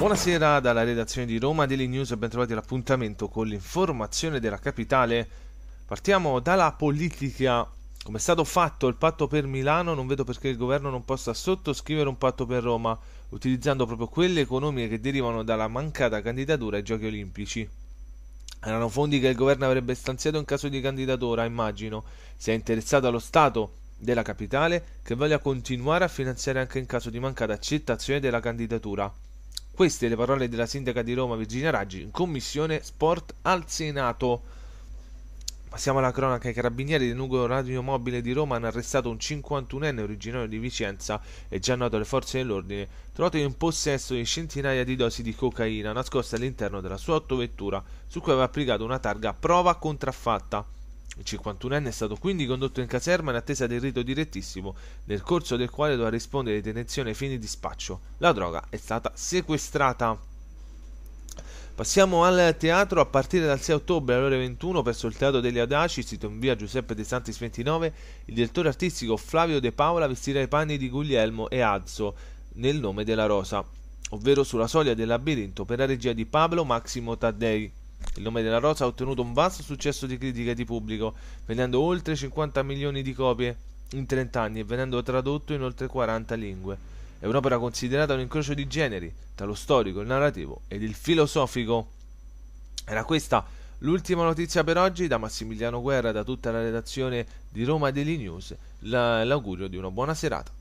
Buonasera dalla redazione di Roma Daily News e bentrovati all'appuntamento con l'informazione della capitale. Partiamo dalla politica. Come è stato fatto il patto per Milano, non vedo perché il governo non possa sottoscrivere un patto per Roma, utilizzando proprio quelle economie che derivano dalla mancata candidatura ai Giochi Olimpici. Erano fondi che il governo avrebbe stanziato in caso di candidatura, immagino. Si è interessato allo Stato della capitale che voglia continuare a finanziare anche in caso di mancata accettazione della candidatura. Queste le parole della sindaca di Roma Virginia Raggi in commissione sport al Senato. Passiamo alla cronaca. I carabinieri del nucleo radiomobile di Roma hanno arrestato un 51enne originario di Vicenza e già noto alle forze dell'ordine, trovato in possesso di centinaia di dosi di cocaina nascoste all'interno della sua autovettura, su cui aveva applicato una targa prova contraffatta. Il 51enne è stato quindi condotto in caserma in attesa del rito direttissimo, nel corso del quale dovrà rispondere di detenzione ai fini di spaccio. La droga è stata sequestrata. Passiamo al teatro a partire dal 6 ottobre alle ore 21 presso il Teatro degli Audaci, sito in via Giuseppe De Santis 29. Il direttore artistico Flavio De Paola vestirà i panni di Guglielmo e Azzo nel nome della Rosa, ovvero sulla soglia del labirinto per la regia di Pablo Massimo Taddei. Il nome della rosa ha ottenuto un vasto successo di critica e di pubblico, vendendo oltre 50 milioni di copie in 30 anni e venendo tradotto in oltre 40 lingue. È un'opera considerata un incrocio di generi tra lo storico, il narrativo ed il filosofico. Era questa l'ultima notizia per oggi da Massimiliano Guerra, e da tutta la redazione di Roma Daily News. L'augurio di una buona serata.